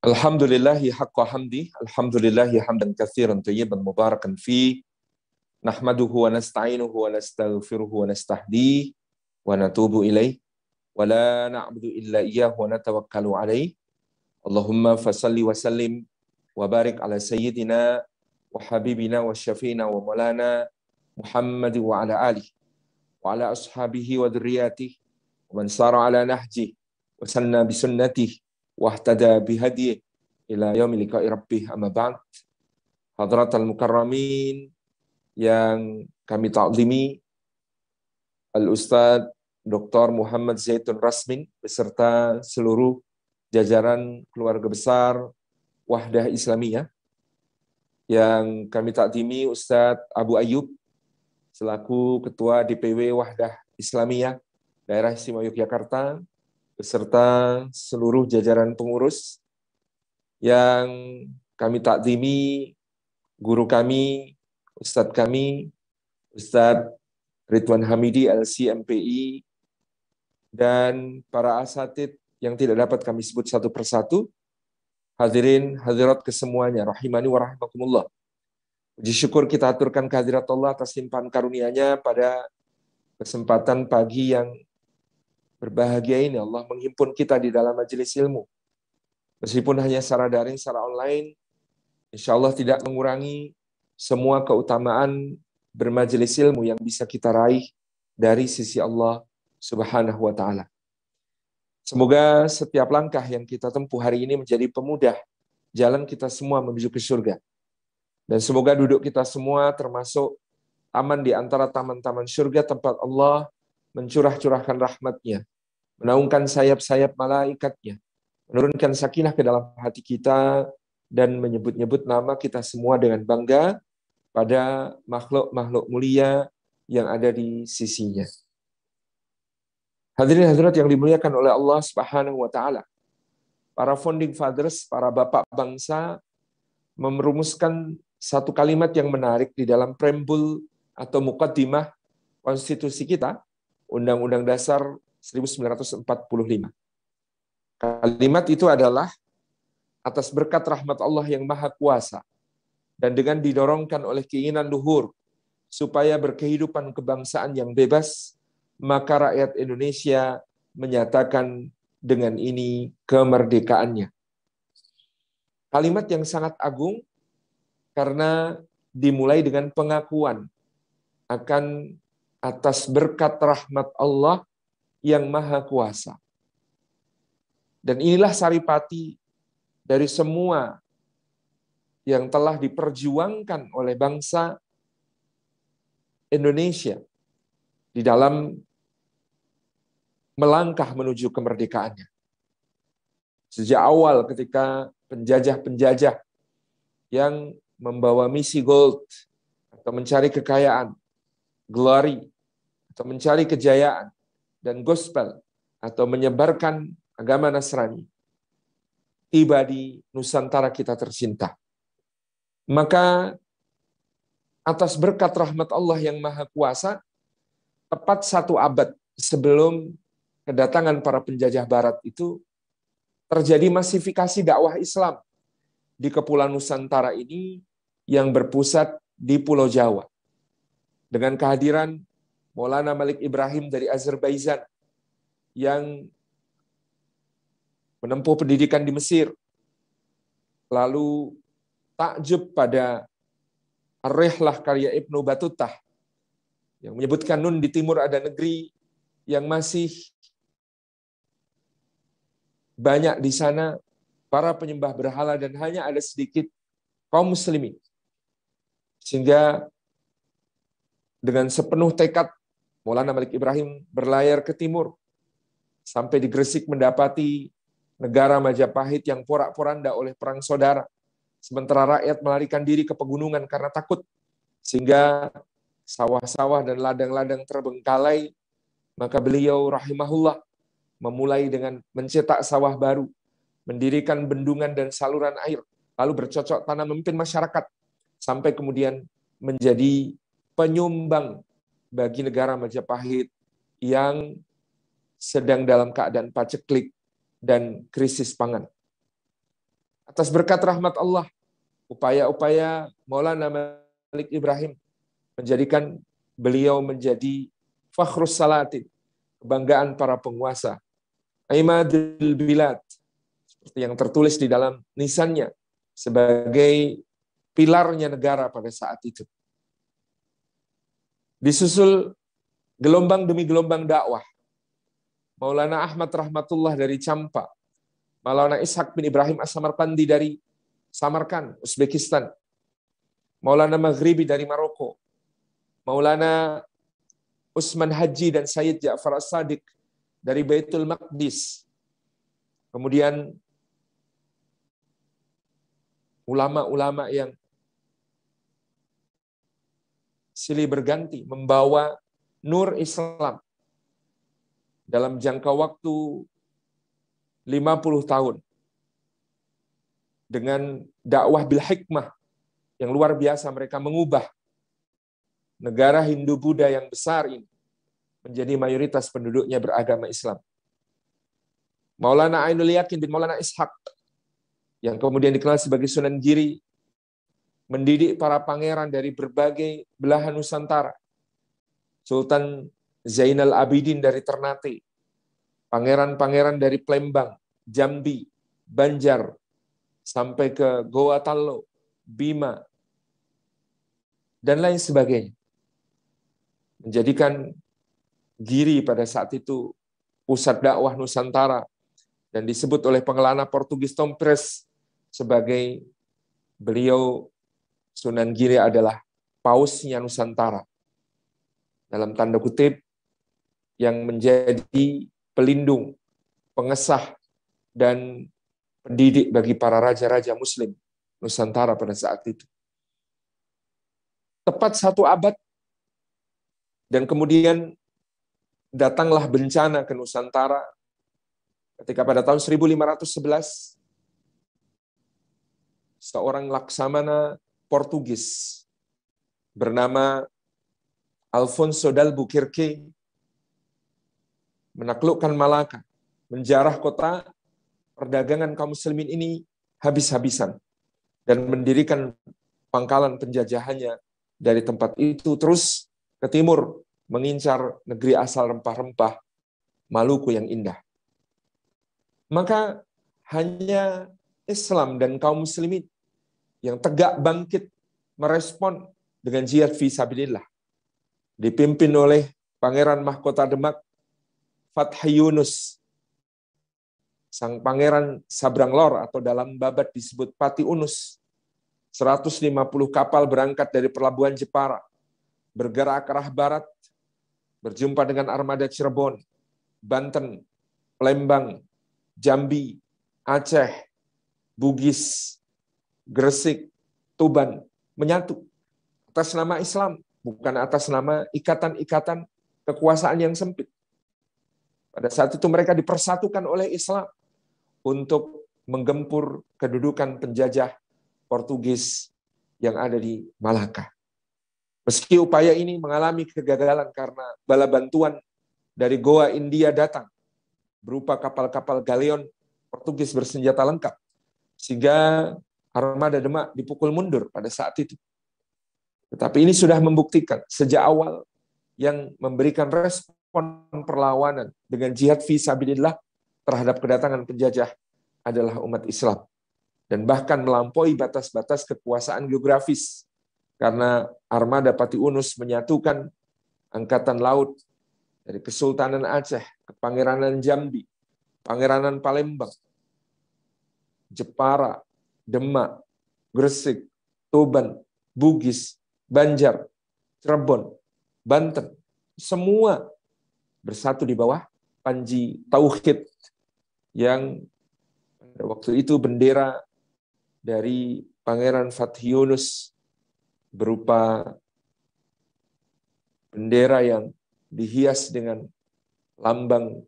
Alhamdulillahi haqqa hamdi, alhamdulillahi hamdan kathiran tayyiban mubarakan fi, nahmaduhu wa nasta'inuhu wa nastaghfiruhu wa nastahdi, wa natubu ilaih, wa la na'budu illa iyyahu wa natawakkalu alaih. Allahumma fasalli wa sallim wa barik ala sayyidina wa habibina wa syafina wa maulana Muhammad wa ala alihi wa ala ashabihi wa dhurriyyatihi wa man sara ala nahjihi wa sanna bi واهتدى بهديه إلى يوم لقاء ربه أما بعد حضرات المكرمين yang kami taklimi al ustaz Dr. Muhammad Zaitun Rasmin beserta seluruh jajaran keluarga besar Wahdah Islamiyah yang kami takdimi Ustaz Abu Ayub selaku Ketua DPW Wahdah Islamiyah Daerah Istimewa Yogyakarta beserta seluruh jajaran pengurus yang kami taklimi guru kami, Ustadz kami, Ustadz Ridwan Hamidi LCMPI, dan para asatid yang tidak dapat kami sebut satu persatu, hadirin hadirat kesemuanya, rahimani wa rahimakumullah. Puji syukur kita aturkan kehadirat Allah atas limpahan karunia-Nya pada kesempatan pagi yang Berbahagia ini Allah menghimpun kita di dalam majelis ilmu. Meskipun hanya secara daring, secara online, insya Allah tidak mengurangi semua keutamaan bermajelis ilmu yang bisa kita raih dari sisi Allah Subhanahu wa taala. Semoga setiap langkah yang kita tempuh hari ini menjadi pemudah jalan kita semua menuju ke surga. Dan semoga duduk kita semua termasuk aman di antara taman-taman surga tempat Allah mencurah-curahkan rahmatnya menaungkan sayap-sayap malaikatnya, menurunkan sakinah ke dalam hati kita, dan menyebut-nyebut nama kita semua dengan bangga pada makhluk-makhluk mulia yang ada di sisinya. Hadirin hadirat yang dimuliakan oleh Allah Subhanahu wa taala. Para founding fathers, para bapak bangsa memerumuskan satu kalimat yang menarik di dalam preambul atau mukaddimah konstitusi kita, Undang-Undang Dasar 1945. Kalimat itu adalah atas berkat rahmat Allah yang maha kuasa dan dengan didorongkan oleh keinginan luhur supaya berkehidupan kebangsaan yang bebas, maka rakyat Indonesia menyatakan dengan ini kemerdekaannya. Kalimat yang sangat agung karena dimulai dengan pengakuan akan atas berkat rahmat Allah yang maha kuasa. Dan inilah saripati dari semua yang telah diperjuangkan oleh bangsa Indonesia di dalam melangkah menuju kemerdekaannya. Sejak awal ketika penjajah-penjajah yang membawa misi gold atau mencari kekayaan, glory atau mencari kejayaan dan gospel atau menyebarkan agama Nasrani tiba di Nusantara kita tercinta. Maka atas berkat rahmat Allah yang Maha Kuasa, tepat satu abad sebelum kedatangan para penjajah Barat itu, terjadi masifikasi dakwah Islam di Kepulauan Nusantara ini yang berpusat di Pulau Jawa. Dengan kehadiran Maulana Malik Ibrahim dari Azerbaijan yang menempuh pendidikan di Mesir, lalu takjub pada arrehlah karya Ibnu Batutah yang menyebutkan nun di timur ada negeri yang masih banyak di sana para penyembah berhala dan hanya ada sedikit kaum muslimin. Sehingga dengan sepenuh tekad Maulana Malik Ibrahim berlayar ke timur sampai di Gresik mendapati negara Majapahit yang porak-poranda oleh perang saudara. Sementara rakyat melarikan diri ke pegunungan karena takut sehingga sawah-sawah dan ladang-ladang terbengkalai, maka beliau rahimahullah memulai dengan mencetak sawah baru, mendirikan bendungan dan saluran air, lalu bercocok tanam memimpin masyarakat, sampai kemudian menjadi penyumbang bagi negara Majapahit yang sedang dalam keadaan paceklik dan krisis pangan. Atas berkat rahmat Allah, upaya-upaya Maulana Malik Ibrahim menjadikan beliau menjadi fakhrus salatin, kebanggaan para penguasa. Aimadil bilad, seperti yang tertulis di dalam nisannya, sebagai pilarnya negara pada saat itu. Disusul gelombang demi gelombang dakwah. Maulana Ahmad Rahmatullah dari Campa, Maulana Ishak bin Ibrahim As-Samarkandi dari Samarkan, Uzbekistan, Maulana Maghribi dari Maroko, Maulana Usman Haji dan Sayyid Ja'far As-Sadiq dari Baitul Maqdis. Kemudian ulama-ulama yang silih berganti membawa nur Islam dalam jangka waktu 50 tahun dengan dakwah bil hikmah yang luar biasa mereka mengubah negara Hindu Buddha yang besar ini menjadi mayoritas penduduknya beragama Islam. Maulana Ainul Yakin bin Maulana Ishaq yang kemudian dikenal sebagai Sunan Giri mendidik para pangeran dari berbagai belahan Nusantara. Sultan Zainal Abidin dari Ternate, pangeran-pangeran dari Plembang, Jambi, Banjar, sampai ke Goa Tallo, Bima, dan lain sebagainya. Menjadikan Giri pada saat itu pusat dakwah Nusantara dan disebut oleh pengelana Portugis Tompres sebagai beliau Sunan Giri adalah pausnya Nusantara. Dalam tanda kutip, yang menjadi pelindung, pengesah, dan pendidik bagi para raja-raja muslim Nusantara pada saat itu. Tepat satu abad, dan kemudian datanglah bencana ke Nusantara ketika pada tahun 1511 seorang laksamana Portugis bernama Alfonso d'Albuquerque menaklukkan Malaka, menjarah kota perdagangan kaum muslimin ini habis-habisan dan mendirikan pangkalan penjajahannya dari tempat itu terus ke timur mengincar negeri asal rempah-rempah Maluku yang indah. Maka hanya Islam dan kaum muslimin yang tegak bangkit merespon dengan jihad visabilillah. Dipimpin oleh Pangeran Mahkota Demak, Fathi Yunus. Sang Pangeran Sabrang Lor atau dalam babat disebut Pati Unus. 150 kapal berangkat dari pelabuhan Jepara, bergerak ke arah barat, berjumpa dengan armada Cirebon, Banten, Palembang Jambi, Aceh, Bugis, Gresik, Tuban menyatu atas nama Islam, bukan atas nama ikatan-ikatan kekuasaan yang sempit. Pada saat itu mereka dipersatukan oleh Islam untuk menggempur kedudukan penjajah Portugis yang ada di Malaka. Meski upaya ini mengalami kegagalan karena bala bantuan dari Goa India datang berupa kapal-kapal galeon Portugis bersenjata lengkap, sehingga armada Demak dipukul mundur pada saat itu. Tetapi ini sudah membuktikan sejak awal yang memberikan respon perlawanan dengan jihad visabilillah terhadap kedatangan penjajah adalah umat Islam. Dan bahkan melampaui batas-batas kekuasaan geografis. Karena armada Pati Unus menyatukan angkatan laut dari Kesultanan Aceh, Pangeranan Jambi, Pangeranan Palembang, Jepara, Demak, Gresik, Tuban, Bugis, Banjar, Cirebon, Banten, semua bersatu di bawah panji tauhid yang pada waktu itu bendera dari Pangeran Fatih Yunus berupa bendera yang dihias dengan lambang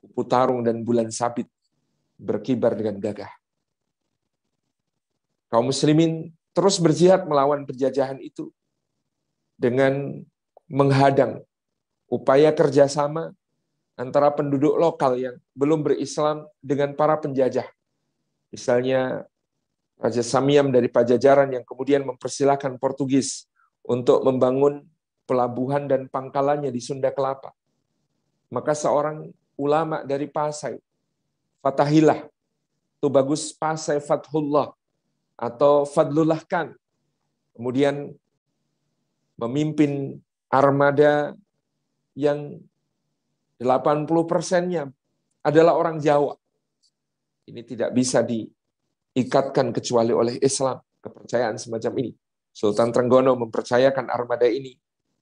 kupu dan bulan sabit berkibar dengan gagah kaum muslimin terus berjihad melawan penjajahan itu dengan menghadang upaya kerjasama antara penduduk lokal yang belum berislam dengan para penjajah. Misalnya Raja Samiam dari Pajajaran yang kemudian mempersilahkan Portugis untuk membangun pelabuhan dan pangkalannya di Sunda Kelapa. Maka seorang ulama dari Pasai, Fatahilah, Tubagus Pasai Fathullah, atau fadlulahkan. Kemudian memimpin armada yang 80 persennya adalah orang Jawa. Ini tidak bisa diikatkan kecuali oleh Islam, kepercayaan semacam ini. Sultan Trenggono mempercayakan armada ini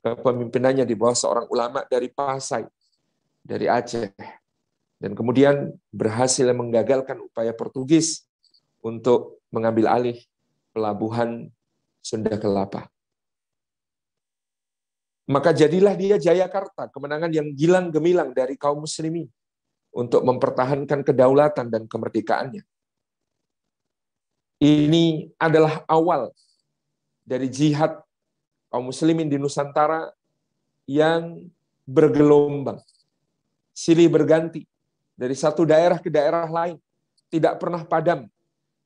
kepemimpinannya di bawah seorang ulama dari Pasai, dari Aceh. Dan kemudian berhasil menggagalkan upaya Portugis untuk mengambil alih pelabuhan Sunda Kelapa. Maka jadilah dia Jayakarta, kemenangan yang gilang gemilang dari kaum muslimin untuk mempertahankan kedaulatan dan kemerdekaannya. Ini adalah awal dari jihad kaum muslimin di Nusantara yang bergelombang, silih berganti dari satu daerah ke daerah lain, tidak pernah padam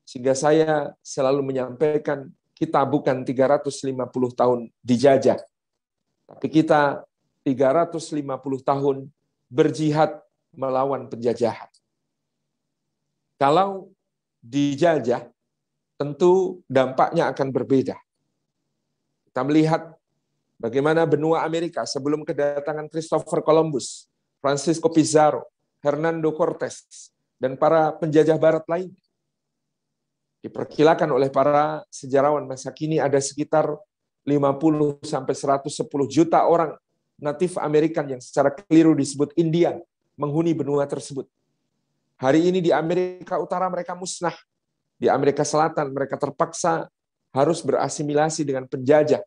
sehingga saya selalu menyampaikan, kita bukan 350 tahun dijajah, tapi kita 350 tahun berjihad melawan penjajahan. Kalau dijajah, tentu dampaknya akan berbeda. Kita melihat bagaimana benua Amerika sebelum kedatangan Christopher Columbus, Francisco Pizarro, Hernando Cortes, dan para penjajah barat lainnya. Diperkirakan oleh para sejarawan masa kini ada sekitar 50 sampai 110 juta orang natif Amerika yang secara keliru disebut Indian menghuni benua tersebut. Hari ini di Amerika Utara mereka musnah. Di Amerika Selatan mereka terpaksa harus berasimilasi dengan penjajah.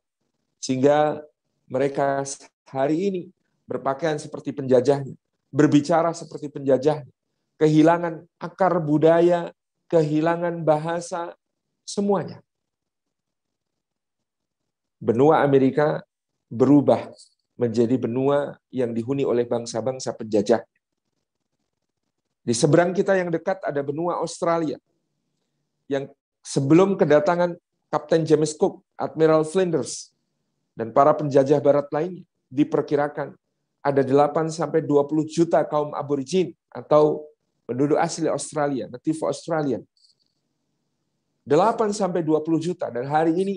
Sehingga mereka hari ini berpakaian seperti penjajahnya, berbicara seperti penjajahnya, kehilangan akar budaya kehilangan bahasa, semuanya. Benua Amerika berubah menjadi benua yang dihuni oleh bangsa-bangsa penjajah. Di seberang kita yang dekat ada benua Australia yang sebelum kedatangan Kapten James Cook, Admiral Flinders, dan para penjajah barat lainnya diperkirakan ada 8 sampai 20 juta kaum aborigin atau penduduk asli Australia, native Australia, 8 sampai 20 juta dan hari ini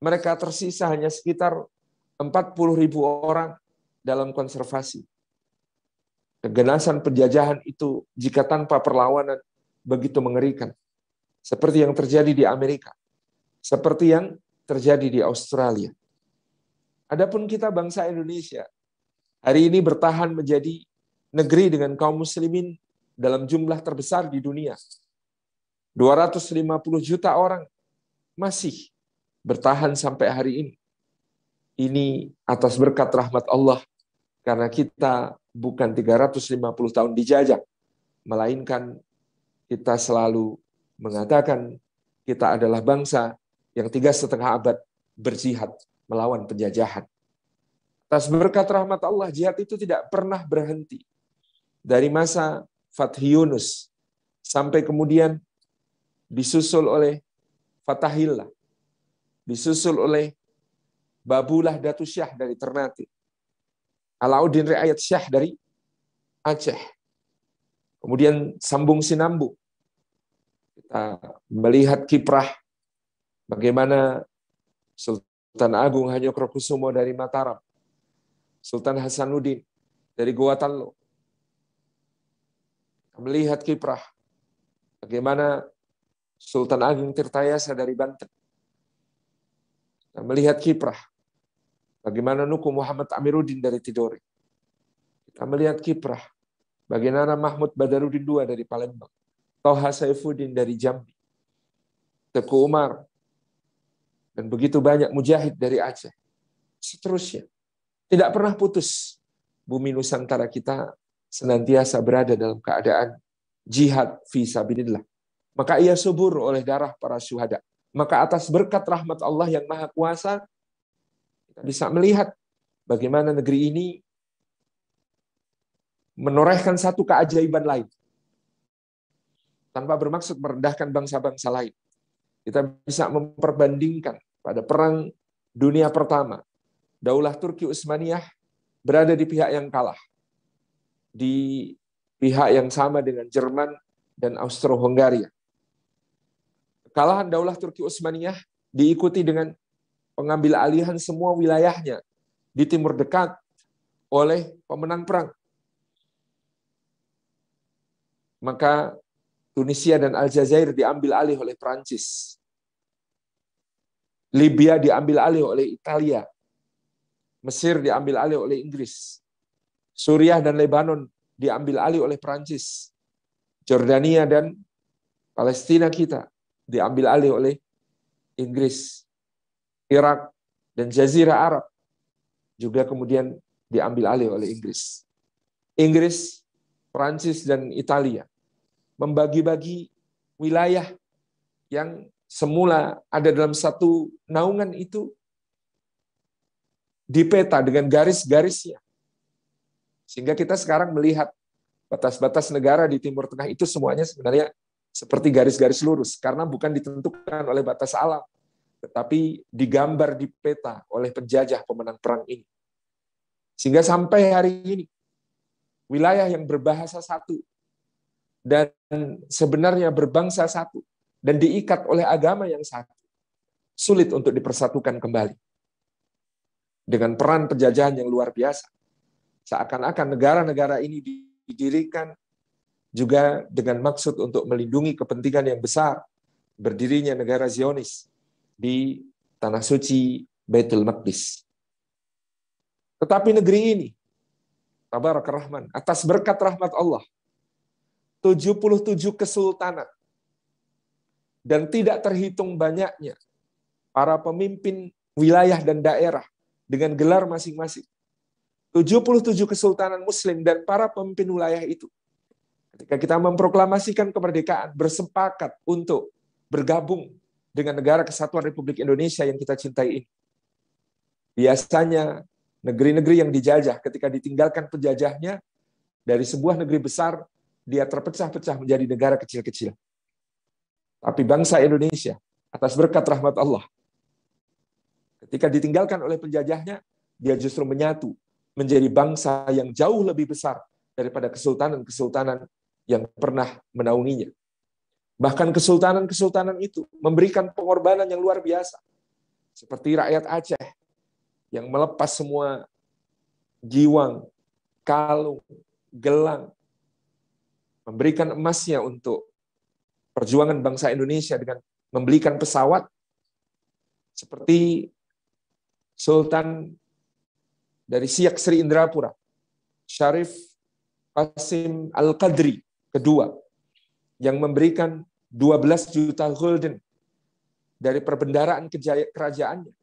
mereka tersisa hanya sekitar 40 ribu orang dalam konservasi. Keganasan penjajahan itu jika tanpa perlawanan begitu mengerikan. Seperti yang terjadi di Amerika. Seperti yang terjadi di Australia. Adapun kita bangsa Indonesia, hari ini bertahan menjadi negeri dengan kaum muslimin dalam jumlah terbesar di dunia. 250 juta orang masih bertahan sampai hari ini. Ini atas berkat rahmat Allah karena kita bukan 350 tahun dijajah, melainkan kita selalu mengatakan kita adalah bangsa yang tiga setengah abad berjihad melawan penjajahan. Atas berkat rahmat Allah, jihad itu tidak pernah berhenti. Dari masa Fathi Yunus. Sampai kemudian disusul oleh Fatahillah. Disusul oleh Babulah Datu Syah dari Ternate. Alauddin Riayat Syah dari Aceh. Kemudian sambung Sinambu. Kita melihat kiprah bagaimana Sultan Agung Hanyokrokusumo dari Mataram, Sultan Hasanuddin dari Gua Tallo, melihat kiprah bagaimana Sultan Agung Tirtayasa dari Banten. Nah, melihat kiprah bagaimana Nuku Muhammad Amiruddin dari Tidore. Kita melihat kiprah bagaimana Mahmud Badaruddin II dari Palembang. Toha Saifuddin dari Jambi. Teku Umar. Dan begitu banyak mujahid dari Aceh. Seterusnya. Tidak pernah putus bumi Nusantara kita senantiasa berada dalam keadaan jihad fi sabilillah. Maka ia subur oleh darah para syuhada. Maka atas berkat rahmat Allah yang maha kuasa, kita bisa melihat bagaimana negeri ini menorehkan satu keajaiban lain. Tanpa bermaksud merendahkan bangsa-bangsa lain. Kita bisa memperbandingkan pada perang dunia pertama, Daulah Turki Utsmaniyah berada di pihak yang kalah di pihak yang sama dengan Jerman dan Austro-Hungaria. Kekalahan Daulah Turki Utsmaniyah diikuti dengan pengambil alihan semua wilayahnya di timur dekat oleh pemenang perang. Maka Tunisia dan Aljazair diambil alih oleh Prancis. Libya diambil alih oleh Italia. Mesir diambil alih oleh Inggris. Suriah dan Lebanon diambil alih oleh Perancis. Jordania dan Palestina kita diambil alih oleh Inggris. Irak dan Jazirah Arab juga kemudian diambil alih oleh Inggris. Inggris, Prancis, dan Italia membagi-bagi wilayah yang semula ada dalam satu naungan itu di peta dengan garis-garisnya. Sehingga kita sekarang melihat batas-batas negara di Timur Tengah itu semuanya sebenarnya seperti garis-garis lurus karena bukan ditentukan oleh batas alam tetapi digambar di peta oleh penjajah pemenang perang ini. Sehingga sampai hari ini wilayah yang berbahasa satu dan sebenarnya berbangsa satu dan diikat oleh agama yang satu sulit untuk dipersatukan kembali dengan peran penjajahan yang luar biasa Seakan-akan negara-negara ini didirikan juga dengan maksud untuk melindungi kepentingan yang besar berdirinya negara Zionis di tanah suci Baitul Maqdis. Tetapi negeri ini, Tabarak Rahman, atas berkat rahmat Allah, 77 kesultanan, dan tidak terhitung banyaknya para pemimpin wilayah dan daerah dengan gelar masing-masing 77 kesultanan muslim dan para pemimpin wilayah itu. Ketika kita memproklamasikan kemerdekaan, bersepakat untuk bergabung dengan negara kesatuan Republik Indonesia yang kita cintai ini. Biasanya negeri-negeri yang dijajah ketika ditinggalkan penjajahnya dari sebuah negeri besar dia terpecah-pecah menjadi negara kecil-kecil. Tapi bangsa Indonesia atas berkat rahmat Allah ketika ditinggalkan oleh penjajahnya dia justru menyatu menjadi bangsa yang jauh lebih besar daripada kesultanan-kesultanan yang pernah menaunginya. Bahkan kesultanan-kesultanan itu memberikan pengorbanan yang luar biasa. Seperti rakyat Aceh yang melepas semua jiwang, kalung, gelang, memberikan emasnya untuk perjuangan bangsa Indonesia dengan membelikan pesawat seperti Sultan dari Siak Sri Indrapura, Syarif Qasim Al-Qadri kedua, yang memberikan 12 juta golden dari perbendaraan kerajaannya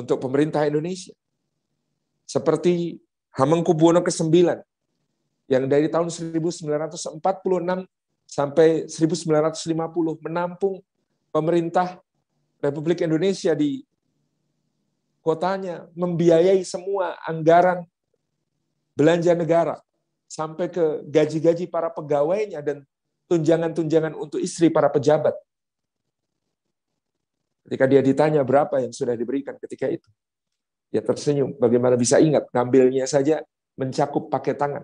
untuk pemerintah Indonesia. Seperti Hamengkubuwono ke-9 yang dari tahun 1946 sampai 1950 menampung pemerintah Republik Indonesia di kotanya, membiayai semua anggaran belanja negara sampai ke gaji-gaji para pegawainya dan tunjangan-tunjangan untuk istri para pejabat. Ketika dia ditanya berapa yang sudah diberikan ketika itu, dia tersenyum. Bagaimana bisa ingat? Ngambilnya saja mencakup pakai tangan.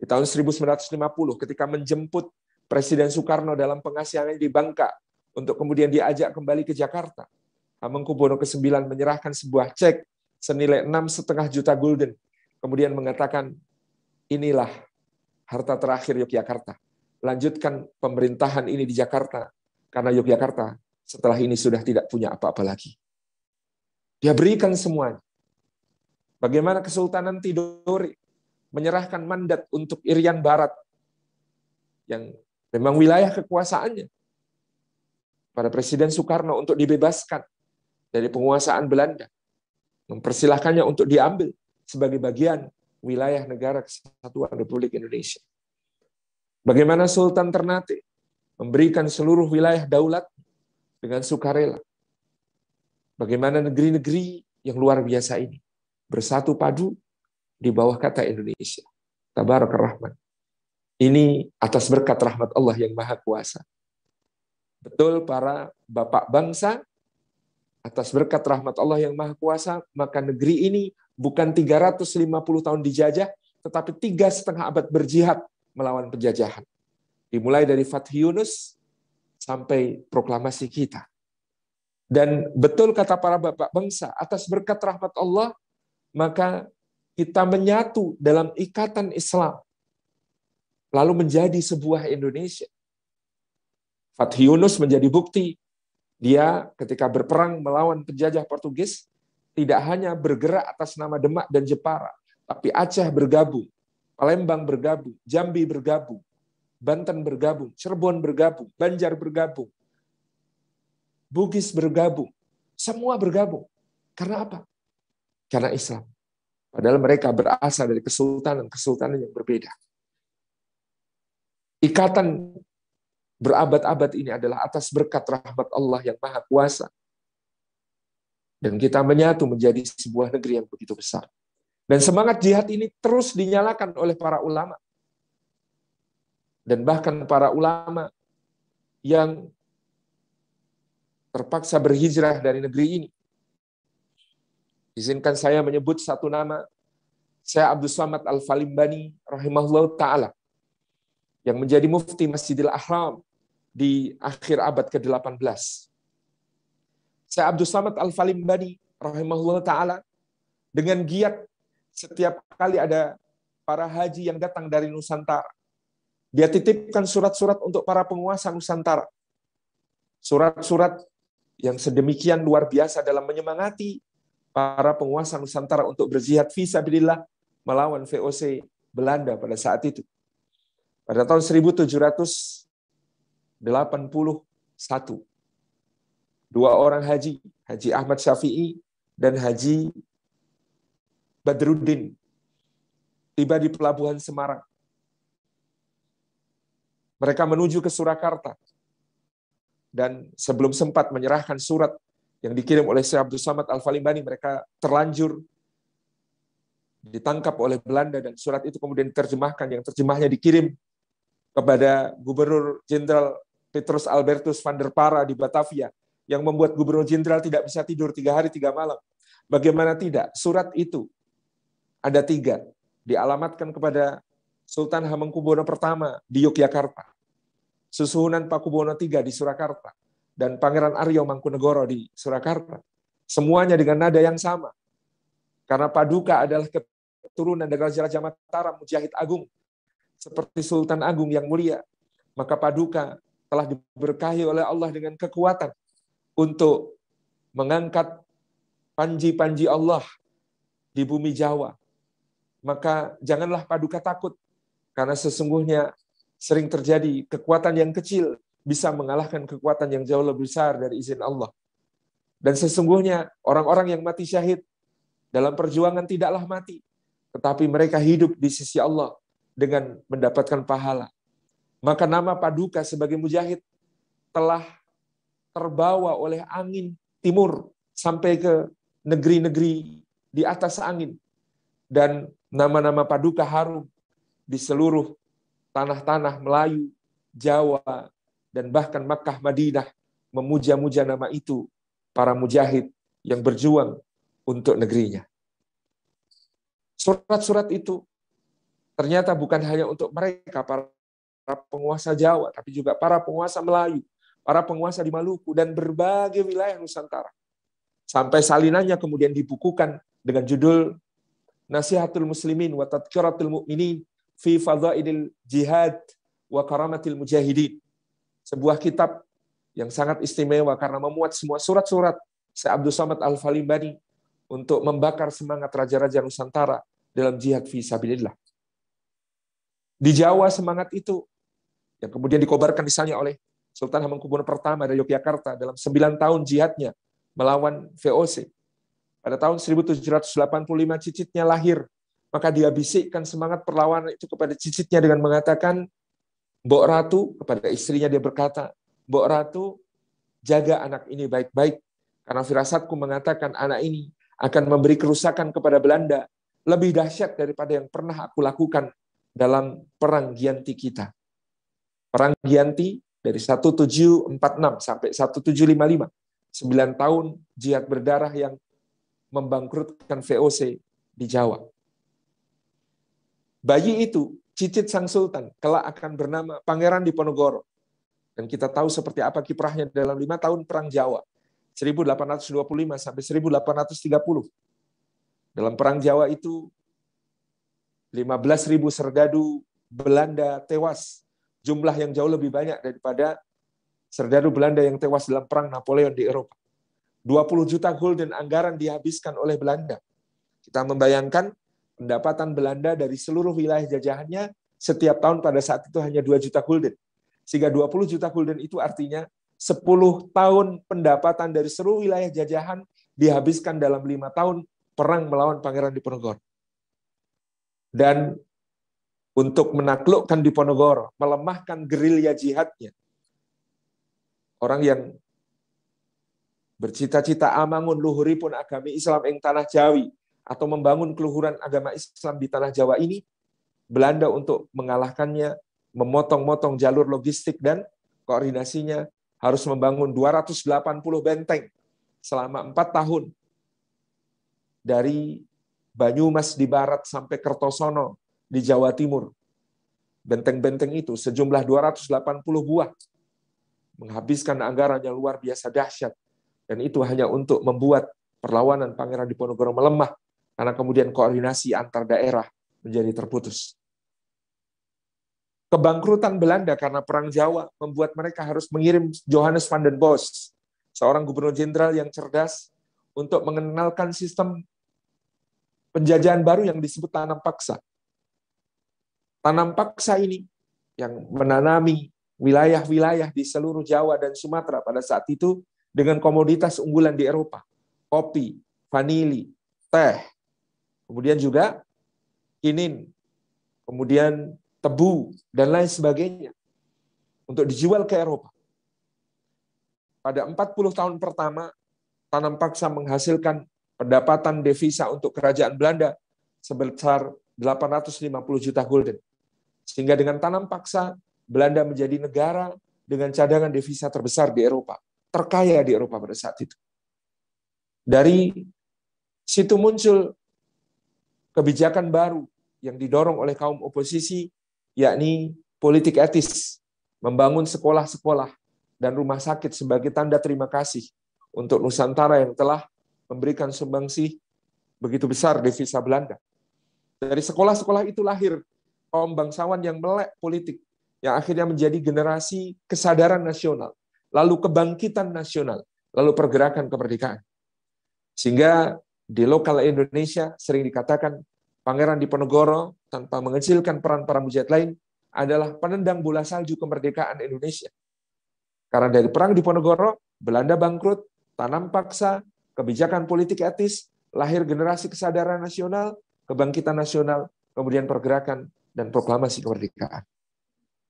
Di tahun 1950, ketika menjemput Presiden Soekarno dalam pengasihannya di Bangka untuk kemudian diajak kembali ke Jakarta. Hamengkubuwono ke-9 menyerahkan sebuah cek senilai setengah juta gulden. Kemudian mengatakan, inilah harta terakhir Yogyakarta. Lanjutkan pemerintahan ini di Jakarta, karena Yogyakarta setelah ini sudah tidak punya apa-apa lagi. Dia berikan semuanya. Bagaimana Kesultanan Tidore menyerahkan mandat untuk Irian Barat yang memang wilayah kekuasaannya pada Presiden Soekarno untuk dibebaskan dari penguasaan Belanda, mempersilahkannya untuk diambil sebagai bagian wilayah negara kesatuan Republik Indonesia. Bagaimana Sultan Ternate memberikan seluruh wilayah daulat dengan sukarela. Bagaimana negeri-negeri yang luar biasa ini bersatu padu di bawah kata Indonesia. Tabarak Rahman. Ini atas berkat rahmat Allah yang Maha Kuasa. Betul para bapak bangsa Atas berkat rahmat Allah yang Maha Kuasa, maka negeri ini bukan 350 tahun dijajah, tetapi tiga setengah abad berjihad melawan penjajahan. Dimulai dari Fath Yunus sampai proklamasi kita. Dan betul kata para bapak bangsa, atas berkat rahmat Allah, maka kita menyatu dalam ikatan Islam. Lalu menjadi sebuah Indonesia. Fath Yunus menjadi bukti dia ketika berperang melawan penjajah Portugis, tidak hanya bergerak atas nama Demak dan Jepara, tapi Aceh bergabung, Palembang bergabung, Jambi bergabung, Banten bergabung, Cirebon bergabung, Banjar bergabung, Bugis bergabung, semua bergabung. Karena apa? Karena Islam. Padahal mereka berasal dari kesultanan-kesultanan yang berbeda. Ikatan berabad-abad ini adalah atas berkat rahmat Allah yang Maha Kuasa. Dan kita menyatu menjadi sebuah negeri yang begitu besar. Dan semangat jihad ini terus dinyalakan oleh para ulama. Dan bahkan para ulama yang terpaksa berhijrah dari negeri ini. Izinkan saya menyebut satu nama, saya Abdul Samad Al-Falimbani rahimahullah ta'ala, yang menjadi mufti Masjidil Ahram, di akhir abad ke-18. Saya Abdul Samad Al-Falimbani rahimahullah taala dengan giat setiap kali ada para haji yang datang dari Nusantara. Dia titipkan surat-surat untuk para penguasa Nusantara. Surat-surat yang sedemikian luar biasa dalam menyemangati para penguasa Nusantara untuk berjihad visabilillah melawan VOC Belanda pada saat itu. Pada tahun 1700 81. Dua orang haji, Haji Ahmad Syafi'i dan Haji Badruddin. Tiba di pelabuhan Semarang. Mereka menuju ke Surakarta. Dan sebelum sempat menyerahkan surat yang dikirim oleh Syekh Abdul Samad Al-Falimbani, mereka terlanjur ditangkap oleh Belanda dan surat itu kemudian diterjemahkan yang terjemahnya dikirim kepada Gubernur Jenderal Petrus Albertus van der Para di Batavia, yang membuat Gubernur Jenderal tidak bisa tidur tiga hari tiga malam. Bagaimana tidak? Surat itu ada tiga dialamatkan kepada Sultan Hamengkubuwono I di Yogyakarta, Susuhunan Pakubuwono III di Surakarta, dan Pangeran Aryo Mangkunegoro di Surakarta. Semuanya dengan nada yang sama. Karena Paduka adalah keturunan dari Raja Raja Mataram, Mujahid Agung, seperti Sultan Agung yang mulia. Maka Paduka telah diberkahi oleh Allah dengan kekuatan untuk mengangkat panji-panji Allah di bumi Jawa. Maka janganlah paduka takut, karena sesungguhnya sering terjadi kekuatan yang kecil bisa mengalahkan kekuatan yang jauh lebih besar dari izin Allah. Dan sesungguhnya orang-orang yang mati syahid dalam perjuangan tidaklah mati, tetapi mereka hidup di sisi Allah dengan mendapatkan pahala. Maka nama Paduka sebagai mujahid telah terbawa oleh angin timur sampai ke negeri-negeri di atas angin. Dan nama-nama Paduka harum di seluruh tanah-tanah Melayu, Jawa, dan bahkan Makkah Madinah memuja-muja nama itu para mujahid yang berjuang untuk negerinya. Surat-surat itu ternyata bukan hanya untuk mereka para para penguasa Jawa, tapi juga para penguasa Melayu, para penguasa di Maluku, dan berbagai wilayah Nusantara. Sampai salinannya kemudian dibukukan dengan judul Nasihatul Muslimin wa Tadkiratul Mu'minin fi Fadha'idil Jihad wa Karamatil Mujahidin. Sebuah kitab yang sangat istimewa karena memuat semua surat-surat Syekh Abdul Samad Al-Falimbani untuk membakar semangat raja-raja Nusantara dalam jihad fi sabilillah. Di Jawa semangat itu yang kemudian dikobarkan misalnya oleh Sultan Hamengkubuwono pertama dari Yogyakarta dalam 9 tahun jihadnya melawan VOC. Pada tahun 1785 cicitnya lahir, maka dia bisikkan semangat perlawanan itu kepada cicitnya dengan mengatakan, Mbok Ratu, kepada istrinya dia berkata, Mbok Ratu, jaga anak ini baik-baik, karena firasatku mengatakan anak ini akan memberi kerusakan kepada Belanda lebih dahsyat daripada yang pernah aku lakukan dalam perang Gianti kita. Perang Giyanti dari 1746 sampai 1755, 9 tahun jihad berdarah yang membangkrutkan VOC di Jawa. Bayi itu, cicit sang sultan, kelak akan bernama Pangeran Diponegoro. Dan kita tahu seperti apa kiprahnya dalam lima tahun Perang Jawa, 1825 sampai 1830. Dalam Perang Jawa itu, 15.000 serdadu Belanda tewas jumlah yang jauh lebih banyak daripada serdadu Belanda yang tewas dalam perang Napoleon di Eropa. 20 juta gulden anggaran dihabiskan oleh Belanda. Kita membayangkan pendapatan Belanda dari seluruh wilayah jajahannya setiap tahun pada saat itu hanya 2 juta gulden. Sehingga 20 juta gulden itu artinya 10 tahun pendapatan dari seluruh wilayah jajahan dihabiskan dalam lima tahun perang melawan Pangeran Diponegoro. Dan untuk menaklukkan Diponegoro, melemahkan gerilya jihadnya. Orang yang bercita-cita amangun luhuripun agami Islam yang tanah Jawi atau membangun keluhuran agama Islam di tanah Jawa ini, Belanda untuk mengalahkannya, memotong-motong jalur logistik dan koordinasinya harus membangun 280 benteng selama empat tahun dari Banyumas di barat sampai Kertosono di Jawa Timur. Benteng-benteng itu sejumlah 280 buah menghabiskan anggaran yang luar biasa dahsyat dan itu hanya untuk membuat perlawanan Pangeran Diponegoro melemah karena kemudian koordinasi antar daerah menjadi terputus. Kebangkrutan Belanda karena Perang Jawa membuat mereka harus mengirim Johannes van den Bosch, seorang gubernur jenderal yang cerdas, untuk mengenalkan sistem penjajahan baru yang disebut tanam paksa tanam paksa ini yang menanami wilayah-wilayah di seluruh Jawa dan Sumatera pada saat itu dengan komoditas unggulan di Eropa, kopi, vanili, teh, kemudian juga kinin, kemudian tebu dan lain sebagainya untuk dijual ke Eropa. Pada 40 tahun pertama, tanam paksa menghasilkan pendapatan devisa untuk kerajaan Belanda sebesar 850 juta gulden. Sehingga dengan tanam paksa, Belanda menjadi negara dengan cadangan devisa terbesar di Eropa, terkaya di Eropa pada saat itu. Dari situ muncul kebijakan baru yang didorong oleh kaum oposisi, yakni politik etis, membangun sekolah-sekolah dan rumah sakit sebagai tanda terima kasih untuk Nusantara yang telah memberikan sumbangsih begitu besar devisa Belanda. Dari sekolah-sekolah itu lahir kaum bangsawan yang melek politik, yang akhirnya menjadi generasi kesadaran nasional, lalu kebangkitan nasional, lalu pergerakan kemerdekaan. Sehingga di lokal Indonesia sering dikatakan Pangeran Diponegoro tanpa mengecilkan peran para mujahid lain adalah penendang bola salju kemerdekaan Indonesia. Karena dari perang Diponegoro, Belanda bangkrut, tanam paksa, kebijakan politik etis, lahir generasi kesadaran nasional, kebangkitan nasional, kemudian pergerakan dan proklamasi kemerdekaan.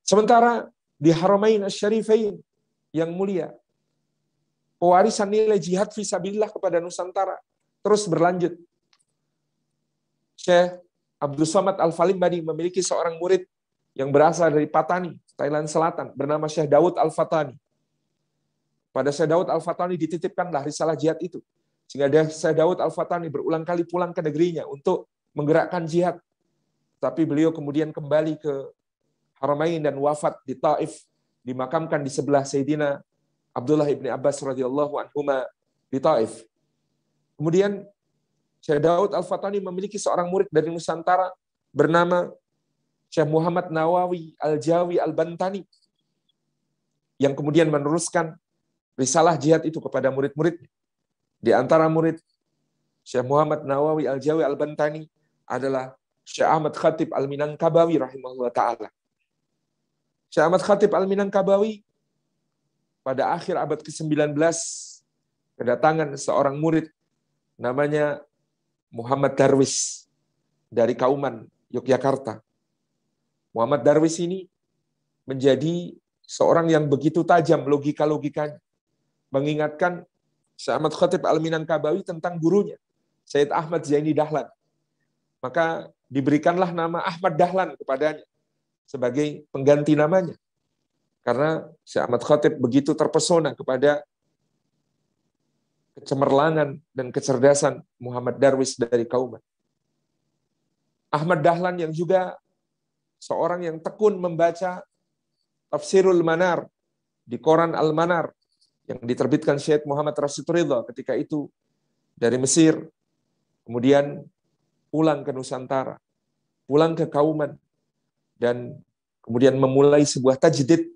Sementara di Haramain Asyarifain yang mulia, pewarisan nilai jihad visabilillah kepada Nusantara terus berlanjut. Syekh Abdul Somad Al-Falimbani memiliki seorang murid yang berasal dari Patani, Thailand Selatan, bernama Syekh Daud Al-Fatani. Pada Syekh Daud Al-Fatani dititipkanlah risalah jihad itu. Sehingga Syekh Daud Al-Fatani berulang kali pulang ke negerinya untuk menggerakkan jihad. Tapi beliau kemudian kembali ke Haramain dan wafat di Taif, dimakamkan di sebelah Sayyidina Abdullah ibni Abbas radhiyallahu anhuma di Taif. Kemudian Syekh Daud Al-Fatani memiliki seorang murid dari Nusantara bernama Syekh Muhammad Nawawi Al-Jawi Al-Bantani yang kemudian meneruskan risalah jihad itu kepada murid-muridnya. Di antara murid Syekh Muhammad Nawawi Al-Jawi Al-Bantani adalah Syekh Ahmad Khatib Al-Minangkabawi rahimahullah taala. Syekh Ahmad Khatib Al-Minangkabawi pada akhir abad ke-19 kedatangan seorang murid namanya Muhammad Darwis dari Kauman, Yogyakarta. Muhammad Darwis ini menjadi seorang yang begitu tajam logika-logikanya. Mengingatkan Syekh Ahmad Khatib Al-Minangkabawi tentang gurunya, Syekh Ahmad Zaini Dahlan. Maka diberikanlah nama Ahmad Dahlan kepadanya sebagai pengganti namanya. Karena Syekh Ahmad Khatib begitu terpesona kepada kecemerlangan dan kecerdasan Muhammad Darwis dari Kauman. Ahmad Dahlan yang juga seorang yang tekun membaca Tafsirul Manar di koran Al-Manar yang diterbitkan Syekh Muhammad Rasid Ridha ketika itu dari Mesir. Kemudian pulang ke Nusantara, pulang ke Kauman, dan kemudian memulai sebuah tajdid,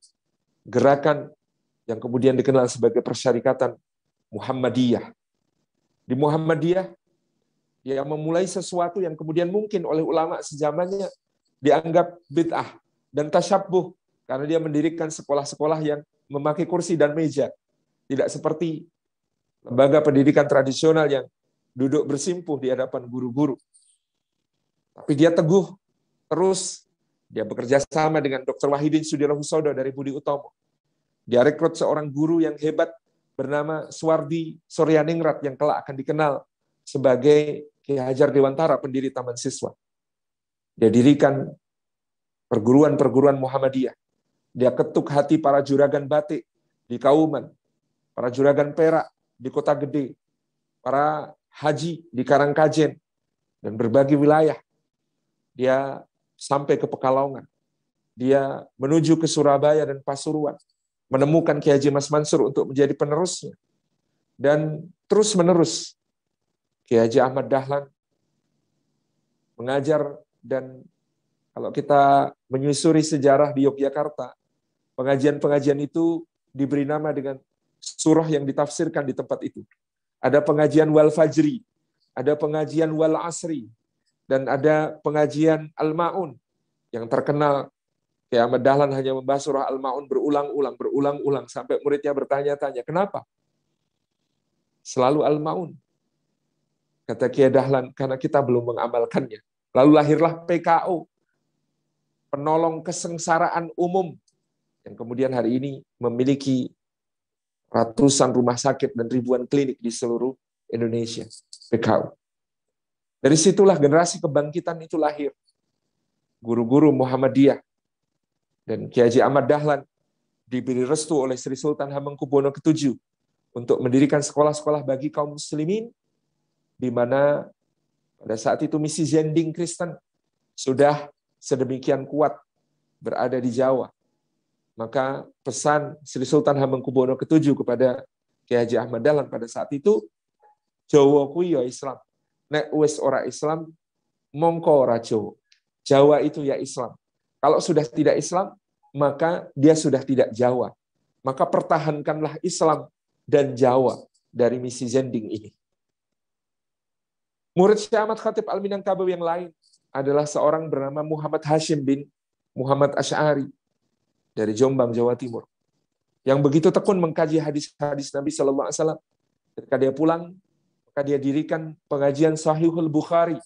gerakan yang kemudian dikenal sebagai Persyarikatan Muhammadiyah. Di Muhammadiyah, dia memulai sesuatu yang kemudian mungkin oleh ulama sejamannya dianggap bid'ah dan tasyabuh karena dia mendirikan sekolah-sekolah yang memakai kursi dan meja. Tidak seperti lembaga pendidikan tradisional yang duduk bersimpuh di hadapan guru-guru. Tapi dia teguh terus. Dia bekerja sama dengan Dr. Wahidin Sudirohusodo dari Budi Utomo. Dia rekrut seorang guru yang hebat bernama Suwardi Soryaningrat yang kelak akan dikenal sebagai Ki Hajar Dewantara, pendiri Taman Siswa. Dia dirikan perguruan-perguruan Muhammadiyah. Dia ketuk hati para juragan batik di Kauman, para juragan perak di Kota Gede, para haji di Karangkajen, dan berbagai wilayah dia sampai ke Pekalongan, dia menuju ke Surabaya dan Pasuruan, menemukan Kiai Haji Mas Mansur untuk menjadi penerusnya. Dan terus menerus Kiai Haji Ahmad Dahlan mengajar dan kalau kita menyusuri sejarah di Yogyakarta, pengajian-pengajian itu diberi nama dengan surah yang ditafsirkan di tempat itu. Ada pengajian wal fajri, ada pengajian wal asri, dan ada pengajian Al-Ma'un yang terkenal ya Dahlan hanya membahas surah Al-Ma'un berulang-ulang, berulang-ulang sampai muridnya bertanya-tanya, kenapa? Selalu Al-Ma'un. Kata Kiai Dahlan, karena kita belum mengamalkannya. Lalu lahirlah PKO, penolong kesengsaraan umum, yang kemudian hari ini memiliki ratusan rumah sakit dan ribuan klinik di seluruh Indonesia. PKU. Dari situlah generasi kebangkitan itu lahir. Guru-guru Muhammadiyah dan Kiai Ahmad Dahlan diberi restu oleh Sri Sultan Hamengkubuwono ke-7 untuk mendirikan sekolah-sekolah bagi kaum muslimin di mana pada saat itu misi Zending Kristen sudah sedemikian kuat berada di Jawa. Maka pesan Sri Sultan Hamengkubuwono ke-7 kepada Kiai Ahmad Dahlan pada saat itu, Jawa kuyo ya Islam nek wis ora Islam, mongko ora Jawa. Jawa itu ya Islam. Kalau sudah tidak Islam, maka dia sudah tidak Jawa. Maka pertahankanlah Islam dan Jawa dari misi Zending ini. Murid Syekh Ahmad Khatib Al-Minangkabau yang lain adalah seorang bernama Muhammad Hashim bin Muhammad Ash'ari dari Jombang, Jawa Timur. Yang begitu tekun mengkaji hadis-hadis Nabi Shallallahu Alaihi Wasallam. Ketika dia pulang, maka dia dirikan pengajian Sahihul Bukhari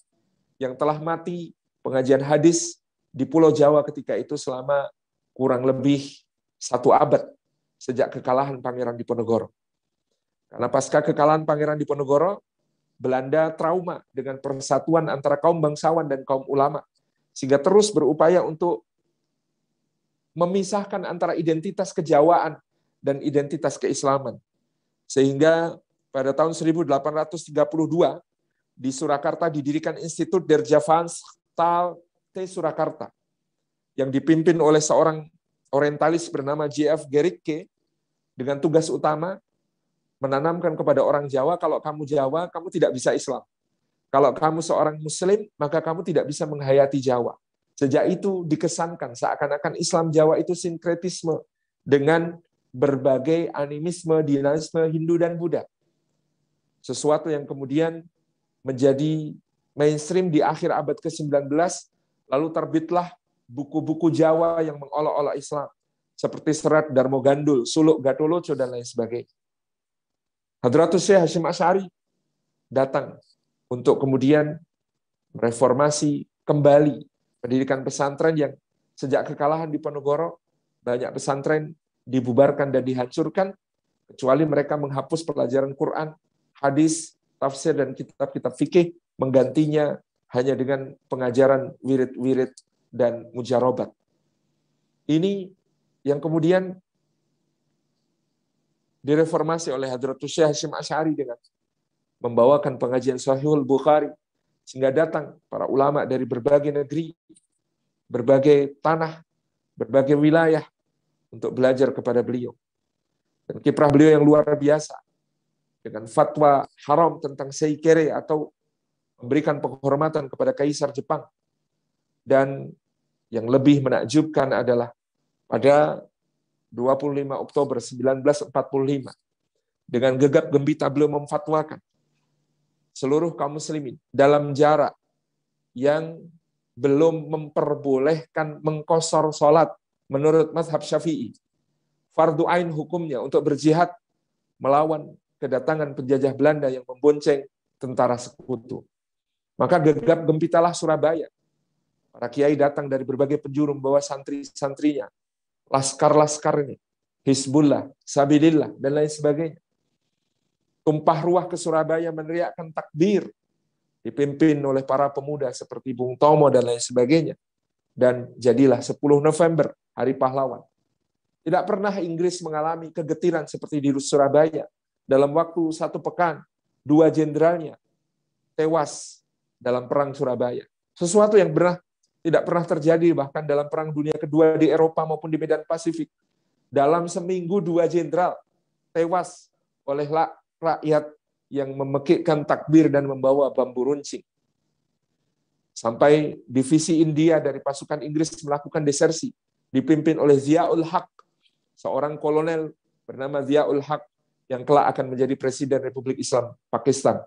yang telah mati, pengajian hadis di Pulau Jawa ketika itu selama kurang lebih satu abad sejak kekalahan Pangeran Diponegoro. Karena pasca kekalahan Pangeran Diponegoro, Belanda trauma dengan persatuan antara kaum bangsawan dan kaum ulama, sehingga terus berupaya untuk memisahkan antara identitas kejawaan dan identitas keislaman. Sehingga pada tahun 1832 di Surakarta didirikan Institut Tal Talte Surakarta yang dipimpin oleh seorang orientalis bernama J.F. Gericke dengan tugas utama menanamkan kepada orang Jawa kalau kamu Jawa kamu tidak bisa Islam. Kalau kamu seorang muslim maka kamu tidak bisa menghayati Jawa. Sejak itu dikesankan seakan-akan Islam Jawa itu sinkretisme dengan berbagai animisme, dinamisme Hindu dan Buddha sesuatu yang kemudian menjadi mainstream di akhir abad ke-19, lalu terbitlah buku-buku Jawa yang mengolok-olok Islam, seperti Serat Darmo Gandul, Suluk Gatoloco, dan lain sebagainya. Hadratus Syekh Hashim Asyari datang untuk kemudian reformasi kembali pendidikan pesantren yang sejak kekalahan di Ponegoro, banyak pesantren dibubarkan dan dihancurkan, kecuali mereka menghapus pelajaran Quran, hadis, tafsir, dan kitab-kitab fikih menggantinya hanya dengan pengajaran wirid-wirid dan mujarobat. Ini yang kemudian direformasi oleh Hadratus Syekh Hashim Asy'ari dengan membawakan pengajian Sahihul Bukhari sehingga datang para ulama dari berbagai negeri, berbagai tanah, berbagai wilayah untuk belajar kepada beliau. Dan kiprah beliau yang luar biasa dengan fatwa haram tentang seikere atau memberikan penghormatan kepada kaisar Jepang. Dan yang lebih menakjubkan adalah pada 25 Oktober 1945 dengan gegap gembita beliau memfatwakan seluruh kaum muslimin dalam jarak yang belum memperbolehkan mengkosor sholat menurut mazhab syafi'i. Fardu hukumnya untuk berjihad melawan kedatangan penjajah Belanda yang membonceng tentara sekutu. Maka gegap gempitalah Surabaya. Para kiai datang dari berbagai penjuru membawa santri-santrinya, laskar-laskarnya, Hizbullah, Sabidillah, dan lain sebagainya. Tumpah ruah ke Surabaya meneriakkan takbir, dipimpin oleh para pemuda seperti Bung Tomo dan lain sebagainya. Dan jadilah 10 November, Hari Pahlawan. Tidak pernah Inggris mengalami kegetiran seperti di Surabaya dalam waktu satu pekan, dua jenderalnya tewas dalam perang Surabaya. Sesuatu yang pernah tidak pernah terjadi bahkan dalam perang dunia kedua di Eropa maupun di Medan Pasifik. Dalam seminggu dua jenderal tewas oleh rakyat yang memekikkan takbir dan membawa bambu runcing. Sampai divisi India dari pasukan Inggris melakukan desersi, dipimpin oleh Ziaul Haq, seorang kolonel bernama Ziaul Haq yang kelak akan menjadi Presiden Republik Islam Pakistan.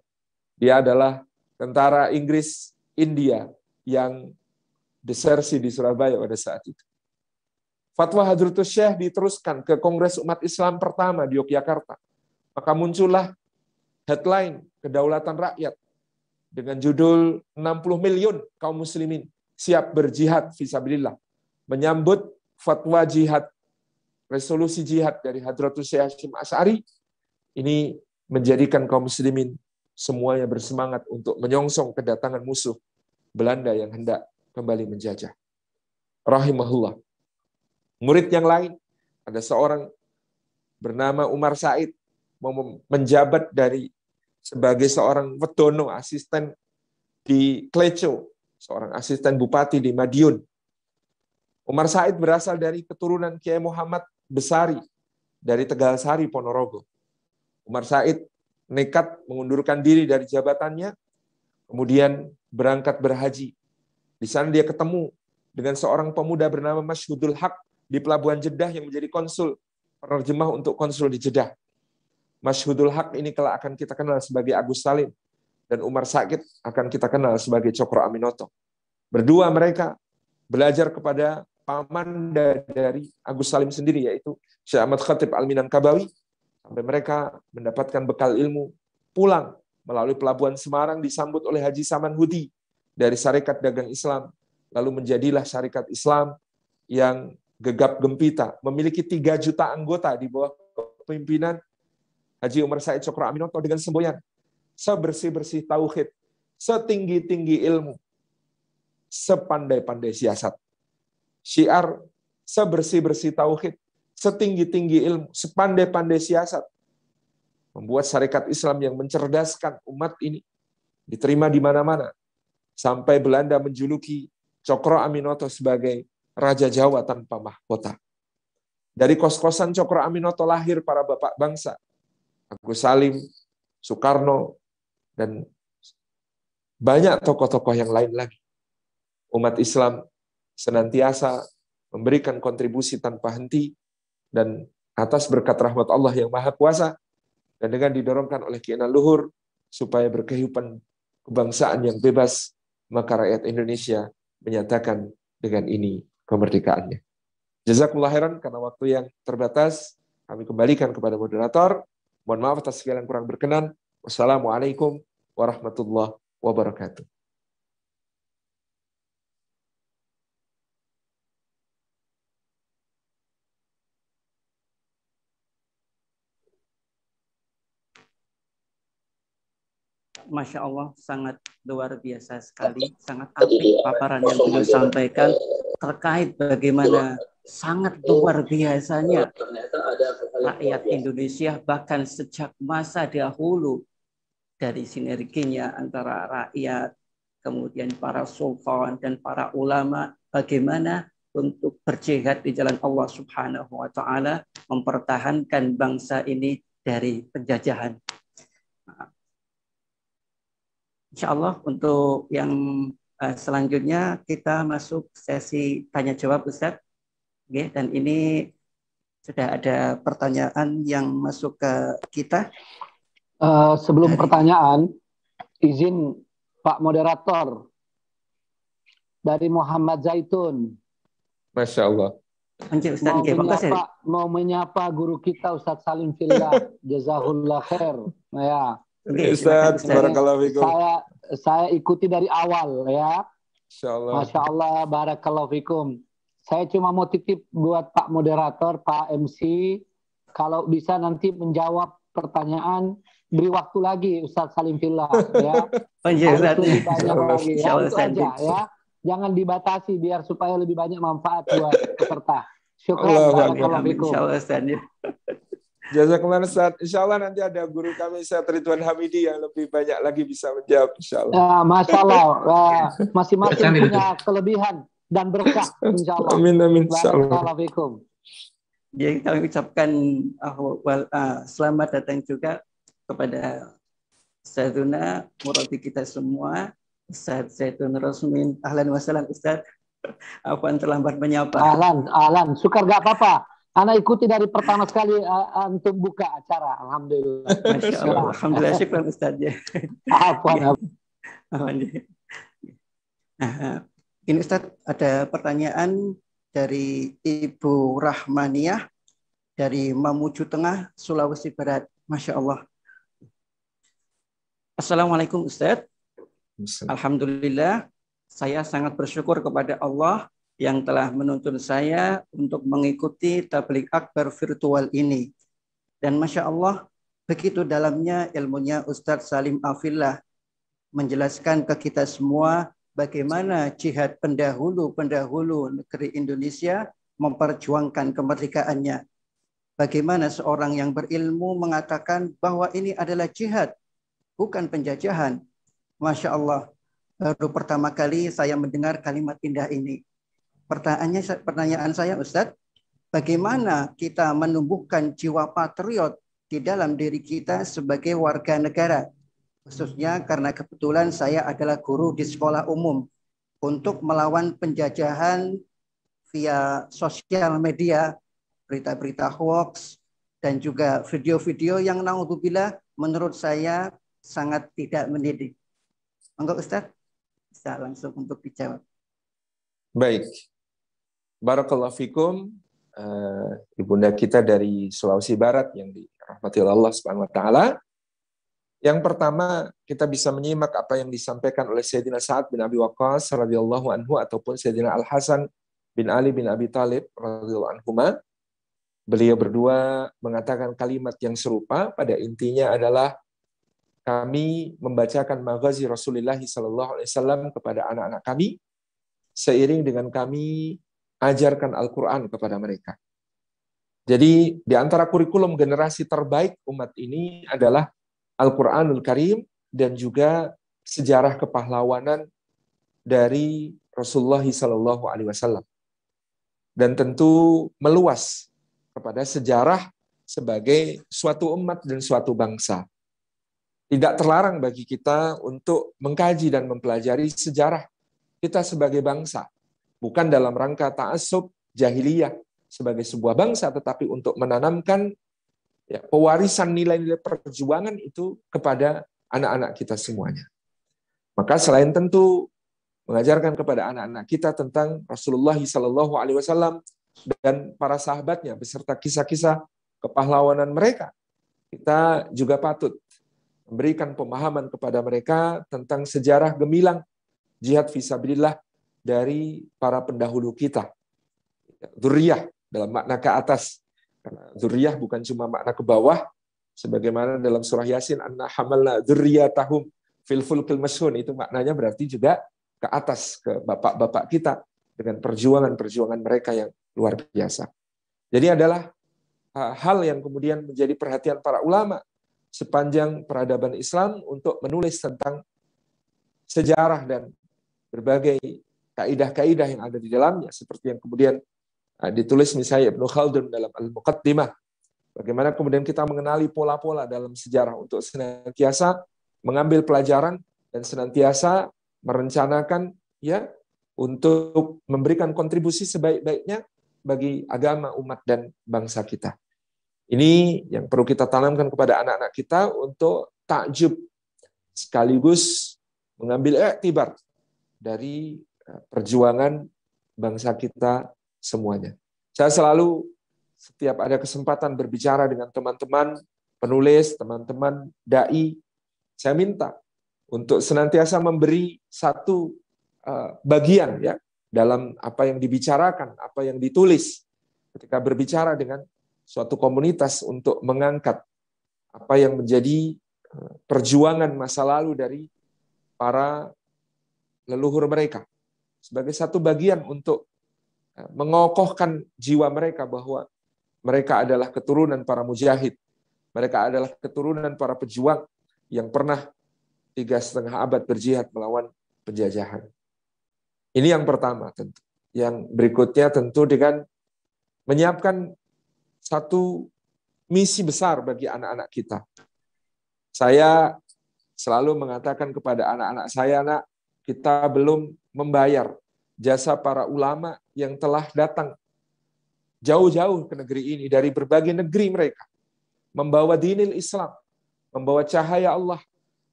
Dia adalah tentara Inggris India yang desersi di Surabaya pada saat itu. Fatwa Hadrutus Syekh diteruskan ke Kongres Umat Islam pertama di Yogyakarta. Maka muncullah headline Kedaulatan Rakyat dengan judul 60 miliun kaum muslimin siap berjihad visabilillah. Menyambut fatwa jihad, resolusi jihad dari Hadratus Syekh Hashim As'ari ini menjadikan kaum muslimin semuanya bersemangat untuk menyongsong kedatangan musuh Belanda yang hendak kembali menjajah. Rahimahullah. Murid yang lain, ada seorang bernama Umar Said, menjabat dari sebagai seorang wedono asisten di Kleco, seorang asisten bupati di Madiun. Umar Said berasal dari keturunan Kiai Muhammad Besari dari Tegal Sari Ponorogo. Umar Said nekat mengundurkan diri dari jabatannya, kemudian berangkat berhaji. Di sana dia ketemu dengan seorang pemuda bernama Masyudul Haq di Pelabuhan Jeddah yang menjadi konsul, penerjemah untuk konsul di Jeddah. Masyudul Haq ini kelak akan kita kenal sebagai Agus Salim dan Umar Sakit akan kita kenal sebagai Cokro Aminoto. Berdua mereka belajar kepada paman dari Agus Salim sendiri yaitu Syekh Ahmad Khatib al Minangkabawi sampai mereka mendapatkan bekal ilmu pulang melalui pelabuhan Semarang disambut oleh Haji Saman Hudi dari Syarikat Dagang Islam lalu menjadilah Syarikat Islam yang gegap gempita memiliki 3 juta anggota di bawah kepemimpinan Haji Umar Said Cokro Aminoto dengan semboyan sebersih-bersih tauhid setinggi-tinggi ilmu sepandai-pandai siasat syiar sebersih-bersih tauhid setinggi-tinggi ilmu, sepandai-pandai siasat, membuat syarikat Islam yang mencerdaskan umat ini diterima di mana-mana. Sampai Belanda menjuluki Cokro Aminoto sebagai Raja Jawa tanpa mahkota. Dari kos-kosan Cokro Aminoto lahir para bapak bangsa, Agus Salim, Soekarno, dan banyak tokoh-tokoh yang lain lagi. Umat Islam senantiasa memberikan kontribusi tanpa henti dan atas berkat rahmat Allah yang maha kuasa dan dengan didorongkan oleh keinginan luhur supaya berkehidupan kebangsaan yang bebas maka rakyat Indonesia menyatakan dengan ini kemerdekaannya. Jazakumullah khairan karena waktu yang terbatas kami kembalikan kepada moderator. Mohon maaf atas segala yang kurang berkenan. Wassalamualaikum warahmatullahi wabarakatuh. Masya Allah sangat luar biasa sekali, sangat apik paparan yang beliau sampaikan terkait bagaimana sangat luar biasanya rakyat Indonesia bahkan sejak masa dahulu dari sinerginya antara rakyat, kemudian para sultan dan para ulama, bagaimana untuk berjihad di jalan Allah Subhanahu wa taala, mempertahankan bangsa ini dari penjajahan Insya Allah untuk yang uh, selanjutnya kita masuk sesi tanya jawab Ustaz. Okay, dan ini sudah ada pertanyaan yang masuk ke kita. Uh, sebelum Dari... pertanyaan, izin Pak Moderator dari Muhammad Zaitun. Masya Allah. Anjir, Ustaz, mau, menyapa, Makasih. mau menyapa guru kita Ustadz Salim Firda, Jazahullah khair. Nah, ya. Ustaz, barakallahu fikum. Saya saya ikuti dari awal ya. Insyaallah. Masya Allah, barakallahu fikum. Saya cuma mau titip buat Pak moderator, Pak MC, kalau bisa nanti menjawab pertanyaan beri waktu lagi Ustadz Salim Villa ya. Oh, iya, banyak lagi ya, ya. Jangan dibatasi biar supaya lebih banyak manfaat buat peserta. Syukur. Allah, Jasa Ustaz. Insya Allah nanti ada guru kami Ustaz Ridwan Hamidi yang lebih banyak lagi bisa menjawab Insya Allah. Ya, Masya Allah. Ya, masing-masing punya kelebihan dan berkah Insya Allah. Amin, amin. Insya Allah. Jadi kami ucapkan uh, ah, well, uh, ah, selamat datang juga kepada Ustazuna, murati kita semua, Ustaz Zaitun Rosmin, ahlan wasalam Ustaz, Afwan terlambat menyapa. Ahlan, ahlan, sukar gak apa-apa. Anak ikuti dari pertama sekali uh, buka acara, alhamdulillah. Masya Allah, alhamdulillah syukur Ustaz ya. Apa? Ya. Nah, eh, ini Ustaz ada pertanyaan dari Ibu Rahmaniah dari Mamuju Tengah, Sulawesi Barat. Masya Allah. Assalamualaikum Ustaz. Alhamdulillah, saya sangat bersyukur kepada Allah yang telah menuntun saya untuk mengikuti tablik akbar virtual ini. Dan Masya Allah, begitu dalamnya ilmunya Ustadz Salim Afillah menjelaskan ke kita semua bagaimana jihad pendahulu-pendahulu negeri Indonesia memperjuangkan kemerdekaannya. Bagaimana seorang yang berilmu mengatakan bahwa ini adalah jihad, bukan penjajahan. Masya Allah, baru pertama kali saya mendengar kalimat indah ini Pertanyaannya, pertanyaan saya Ustadz, bagaimana kita menumbuhkan jiwa patriot di dalam diri kita sebagai warga negara? Khususnya karena kebetulan saya adalah guru di sekolah umum untuk melawan penjajahan via sosial media, berita-berita hoax, dan juga video-video yang naudzubillah menurut saya sangat tidak mendidik. Monggo Ustaz, bisa langsung untuk dijawab. Baik, Barakallahu fikum uh, ibunda kita dari Sulawesi Barat yang dirahmati Allah Subhanahu wa taala. Yang pertama, kita bisa menyimak apa yang disampaikan oleh Sayyidina Sa'ad bin Abi Waqqas radhiyallahu anhu ataupun Sayyidina Al-Hasan bin Ali bin Abi Talib radhiyallahu anhuma. Beliau berdua mengatakan kalimat yang serupa pada intinya adalah kami membacakan maghazi Rasulullah sallallahu alaihi wasallam kepada anak-anak kami seiring dengan kami ajarkan Al-Quran kepada mereka. Jadi di antara kurikulum generasi terbaik umat ini adalah Al-Quranul Karim dan juga sejarah kepahlawanan dari Rasulullah Sallallahu Alaihi Wasallam. Dan tentu meluas kepada sejarah sebagai suatu umat dan suatu bangsa. Tidak terlarang bagi kita untuk mengkaji dan mempelajari sejarah kita sebagai bangsa bukan dalam rangka ta'assub jahiliyah sebagai sebuah bangsa tetapi untuk menanamkan ya, pewarisan nilai-nilai perjuangan itu kepada anak-anak kita semuanya. Maka selain tentu mengajarkan kepada anak-anak kita tentang Rasulullah SAW dan para sahabatnya beserta kisah-kisah kepahlawanan mereka, kita juga patut memberikan pemahaman kepada mereka tentang sejarah gemilang jihad visabilillah dari para pendahulu kita. Zuriyah dalam makna ke atas. Karena zuriyah bukan cuma makna ke bawah, sebagaimana dalam surah Yasin anna hamalna dzurriyyatahum fil fulkil mashun. itu maknanya berarti juga ke atas ke bapak-bapak kita dengan perjuangan-perjuangan mereka yang luar biasa. Jadi adalah hal yang kemudian menjadi perhatian para ulama sepanjang peradaban Islam untuk menulis tentang sejarah dan berbagai kaidah-kaidah yang ada di dalamnya seperti yang kemudian ah, ditulis misalnya Ibnu Khaldun dalam Al-Muqaddimah bagaimana kemudian kita mengenali pola-pola dalam sejarah untuk senantiasa mengambil pelajaran dan senantiasa merencanakan ya untuk memberikan kontribusi sebaik-baiknya bagi agama umat dan bangsa kita. Ini yang perlu kita tanamkan kepada anak-anak kita untuk takjub sekaligus mengambil iktibar dari perjuangan bangsa kita semuanya. Saya selalu setiap ada kesempatan berbicara dengan teman-teman penulis, teman-teman dai, saya minta untuk senantiasa memberi satu eh, bagian ya dalam apa yang dibicarakan, apa yang ditulis ketika berbicara dengan suatu komunitas untuk mengangkat apa yang menjadi eh, perjuangan masa lalu dari para leluhur mereka sebagai satu bagian untuk eh, mengokohkan jiwa mereka bahwa mereka adalah keturunan para mujahid, mereka adalah keturunan para pejuang yang pernah tiga setengah abad berjihad melawan penjajahan. Ini yang pertama tentu. Yang berikutnya tentu dengan menyiapkan satu misi besar bagi anak-anak kita. Saya selalu mengatakan kepada anak-anak saya, anak kita belum membayar jasa para ulama yang telah datang jauh-jauh ke negeri ini dari berbagai negeri mereka membawa dinil Islam, membawa cahaya Allah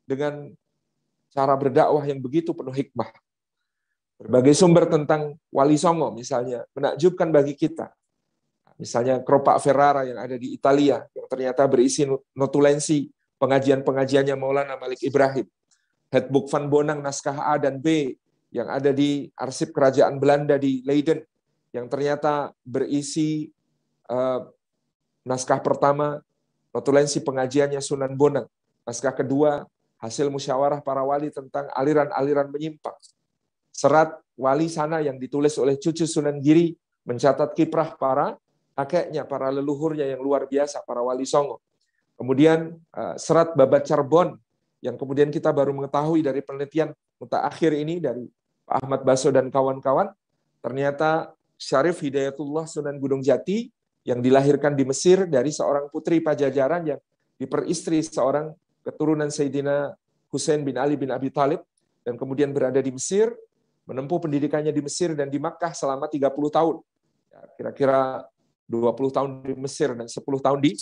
dengan cara berdakwah yang begitu penuh hikmah. Berbagai sumber tentang Wali Songo misalnya menakjubkan bagi kita. Misalnya keropak Ferrara yang ada di Italia yang ternyata berisi notulensi pengajian-pengajiannya Maulana Malik Ibrahim. Headbook Van Bonang naskah A dan B yang ada di arsip kerajaan Belanda di Leiden yang ternyata berisi eh, naskah pertama notulensi pengajiannya Sunan Bonang, naskah kedua hasil musyawarah para wali tentang aliran-aliran menyimpang. Serat wali sana yang ditulis oleh cucu Sunan Giri mencatat kiprah para kakeknya, para leluhurnya yang luar biasa, para wali Songo. Kemudian eh, serat Babat Carbon yang kemudian kita baru mengetahui dari penelitian mutakhir ini dari Pak Ahmad Baso dan kawan-kawan, ternyata Syarif Hidayatullah Sunan Gunung Jati yang dilahirkan di Mesir dari seorang putri pajajaran yang diperistri seorang keturunan Sayyidina Hussein bin Ali bin Abi Talib dan kemudian berada di Mesir, menempuh pendidikannya di Mesir dan di Makkah selama 30 tahun. Ya, kira-kira 20 tahun di Mesir dan 10 tahun di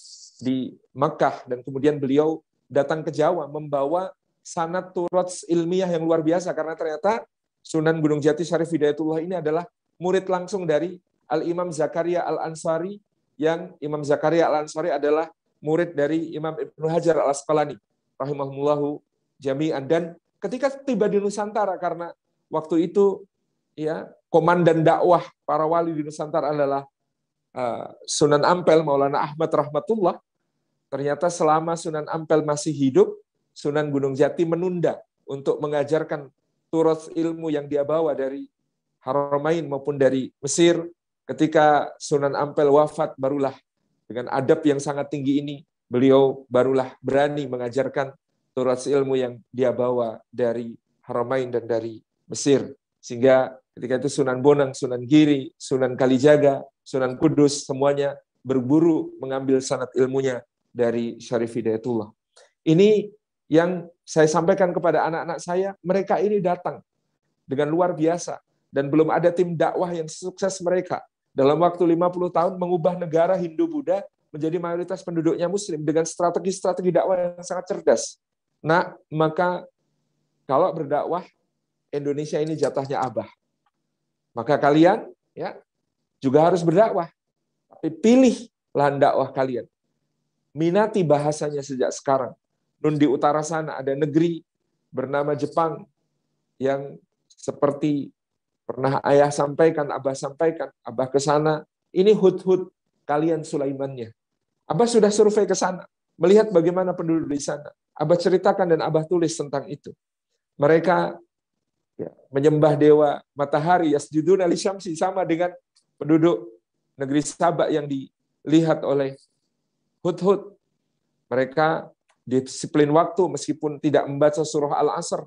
di Makkah dan kemudian beliau datang ke Jawa membawa sanat turut ilmiah yang luar biasa karena ternyata Sunan Gunung Jati Syarif Hidayatullah ini adalah murid langsung dari Al Imam Zakaria Al Ansari yang Imam Zakaria Al Ansari adalah murid dari Imam Ibnu Hajar Al Asqalani rahimahullahu jami'an dan ketika tiba di Nusantara karena waktu itu ya komandan dakwah para wali di Nusantara adalah eh, Sunan Ampel Maulana Ahmad Rahmatullah Ternyata selama Sunan Ampel masih hidup, Sunan Gunung Jati menunda untuk mengajarkan turut ilmu yang dia bawa dari Haramain maupun dari Mesir. Ketika Sunan Ampel wafat, barulah dengan adab yang sangat tinggi ini, beliau barulah berani mengajarkan turut ilmu yang dia bawa dari Haramain dan dari Mesir. Sehingga ketika itu Sunan Bonang, Sunan Giri, Sunan Kalijaga, Sunan Kudus, semuanya berburu mengambil sanat ilmunya dari Syarif Hidayatullah. Ini yang saya sampaikan kepada anak-anak saya, mereka ini datang dengan luar biasa dan belum ada tim dakwah yang sukses mereka dalam waktu 50 tahun mengubah negara Hindu Buddha menjadi mayoritas penduduknya muslim dengan strategi-strategi dakwah yang sangat cerdas. Nah, maka kalau berdakwah Indonesia ini jatahnya abah. Maka kalian ya juga harus berdakwah. Tapi pilih lahan dakwah kalian. Minati bahasanya sejak sekarang. Nun di utara sana ada negeri bernama Jepang yang seperti pernah ayah sampaikan, abah sampaikan, abah ke sana. Ini hut-hut kalian Sulaimannya. Abah sudah survei ke sana, melihat bagaimana penduduk di sana. Abah ceritakan dan abah tulis tentang itu. Mereka ya, menyembah dewa matahari, yasjudun alisyamsi, sama dengan penduduk negeri Sabak yang dilihat oleh Hud-Hud. Mereka disiplin waktu meskipun tidak membaca surah Al-Asr.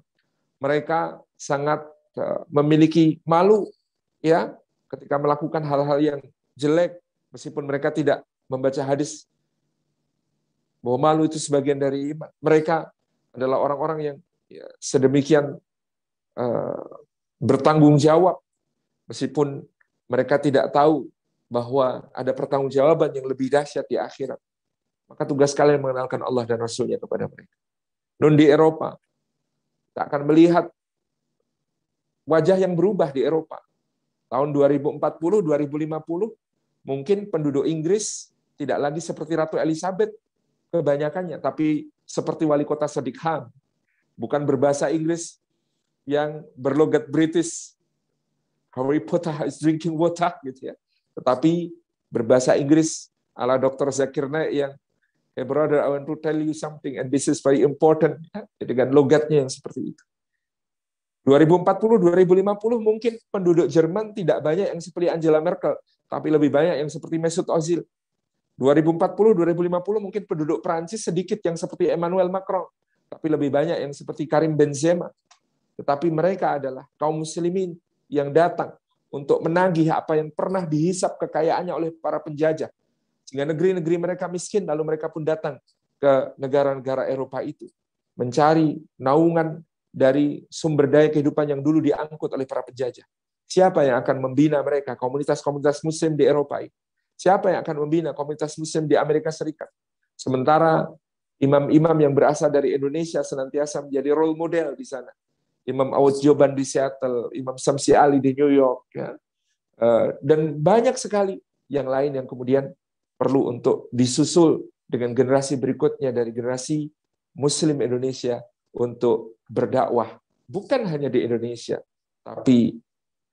Mereka sangat eh, memiliki malu ya ketika melakukan hal-hal yang jelek meskipun mereka tidak membaca hadis bahwa malu itu sebagian dari iman. Mereka adalah orang-orang yang ya, sedemikian uh, bertanggung jawab meskipun mereka tidak tahu bahwa ada pertanggungjawaban yang lebih dahsyat di akhirat. Maka tugas kalian mengenalkan Allah dan Rasulnya kepada mereka. Nun di Eropa, tak akan melihat wajah yang berubah di Eropa. Tahun 2040-2050, mungkin penduduk Inggris tidak lagi seperti Ratu Elizabeth kebanyakannya, tapi seperti wali kota Sedikham, bukan berbahasa Inggris yang berlogat British. Harry Potter is drinking water gitu ya. Tetapi berbahasa Inggris ala Dr. Zakir Naik yang Hey brother, I want to tell you something and this is very important. Eh, dengan logatnya yang seperti itu. 2040, 2050 mungkin penduduk Jerman tidak banyak yang seperti Angela Merkel, tapi lebih banyak yang seperti Mesut Ozil. 2040, 2050 mungkin penduduk Prancis sedikit yang seperti Emmanuel Macron, tapi lebih banyak yang seperti Karim Benzema. Tetapi mereka adalah kaum muslimin yang datang untuk menagih apa yang pernah dihisap kekayaannya oleh para penjajah sehingga negeri-negeri mereka miskin, lalu mereka pun datang ke negara-negara Eropa itu. Mencari naungan dari sumber daya kehidupan yang dulu diangkut oleh para penjajah. Siapa yang akan membina mereka, komunitas-komunitas muslim di Eropa ini? Siapa yang akan membina komunitas muslim di Amerika Serikat? Sementara imam-imam yang berasal dari Indonesia senantiasa menjadi role model di sana. Imam Awad Joban di Seattle, Imam Samsi Ali di New York, ya. Eh, dan banyak sekali yang lain yang kemudian perlu untuk disusul dengan generasi berikutnya dari generasi Muslim Indonesia untuk berdakwah bukan hanya di Indonesia tapi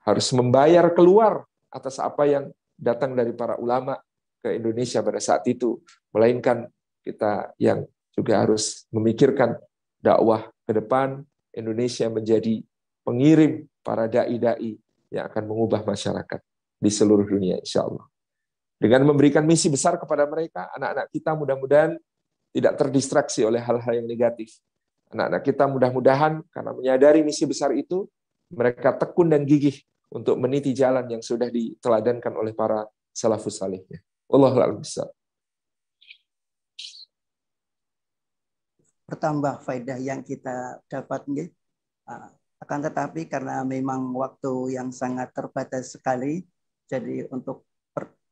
harus membayar keluar atas apa yang datang dari para ulama ke Indonesia pada saat itu melainkan kita yang juga harus memikirkan dakwah ke depan Indonesia menjadi pengirim para dai-dai yang akan mengubah masyarakat di seluruh dunia insya Allah. Dengan memberikan misi besar kepada mereka, anak-anak kita mudah-mudahan tidak terdistraksi oleh hal-hal yang negatif. Anak-anak kita mudah-mudahan karena menyadari misi besar itu, mereka tekun dan gigih untuk meniti jalan yang sudah diteladankan oleh para salafus salihnya. Allah lalu bisa. Bertambah faedah yang kita dapat nggih. Ah, akan tetapi karena memang waktu yang sangat terbatas sekali, jadi untuk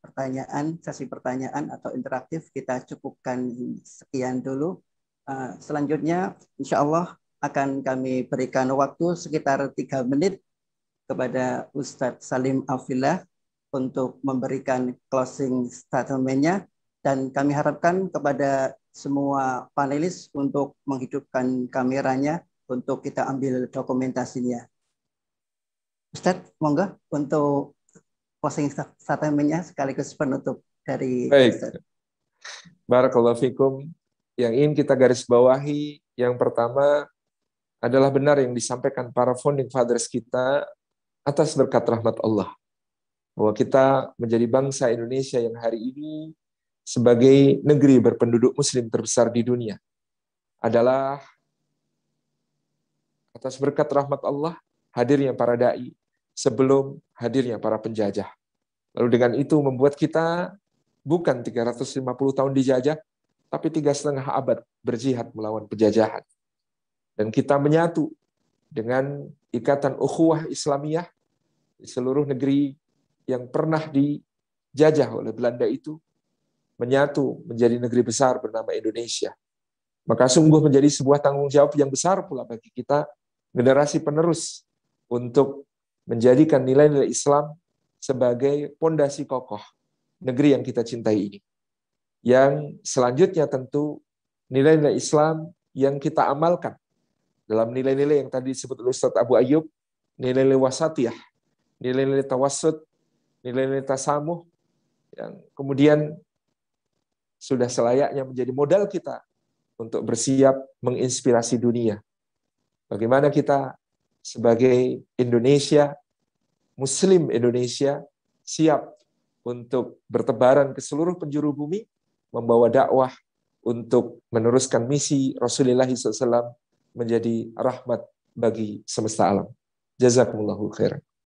pertanyaan, sesi pertanyaan atau interaktif kita cukupkan sekian dulu. Uh, selanjutnya, insya Allah akan kami berikan waktu sekitar tiga menit kepada Ustadz Salim Afillah untuk memberikan closing statementnya dan kami harapkan kepada semua panelis untuk menghidupkan kameranya untuk kita ambil dokumentasinya. Ustadz, monggo untuk closing statementnya sekaligus penutup dari Baik. Barakallahu fikum. Yang ingin kita garis bawahi, yang pertama adalah benar yang disampaikan para founding fathers kita atas berkat rahmat Allah. Bahwa kita menjadi bangsa Indonesia yang hari ini sebagai negeri berpenduduk muslim terbesar di dunia adalah atas berkat rahmat Allah hadirnya para dai, sebelum hadirnya para penjajah. Lalu dengan itu membuat kita bukan 350 tahun dijajah, tapi tiga setengah abad berjihad melawan penjajahan. Dan kita menyatu dengan ikatan ukhuwah Islamiyah di seluruh negeri yang pernah dijajah oleh Belanda itu menyatu menjadi negeri besar bernama Indonesia. Maka sungguh menjadi sebuah tanggung jawab yang besar pula bagi kita generasi penerus untuk menjadikan nilai-nilai Islam sebagai pondasi kokoh negeri yang kita cintai ini. Yang selanjutnya tentu nilai-nilai Islam yang kita amalkan dalam nilai-nilai yang tadi disebut oleh Ustaz Abu Ayub, nilai-nilai wasatiyah, nilai-nilai tawasud, nilai-nilai tasamuh yang kemudian sudah selayaknya menjadi modal kita untuk bersiap menginspirasi dunia. Bagaimana kita sebagai Indonesia, Muslim Indonesia, siap untuk bertebaran ke seluruh penjuru bumi, membawa dakwah untuk meneruskan misi Rasulullah SAW menjadi rahmat bagi semesta alam. Jazakumullahu khairan.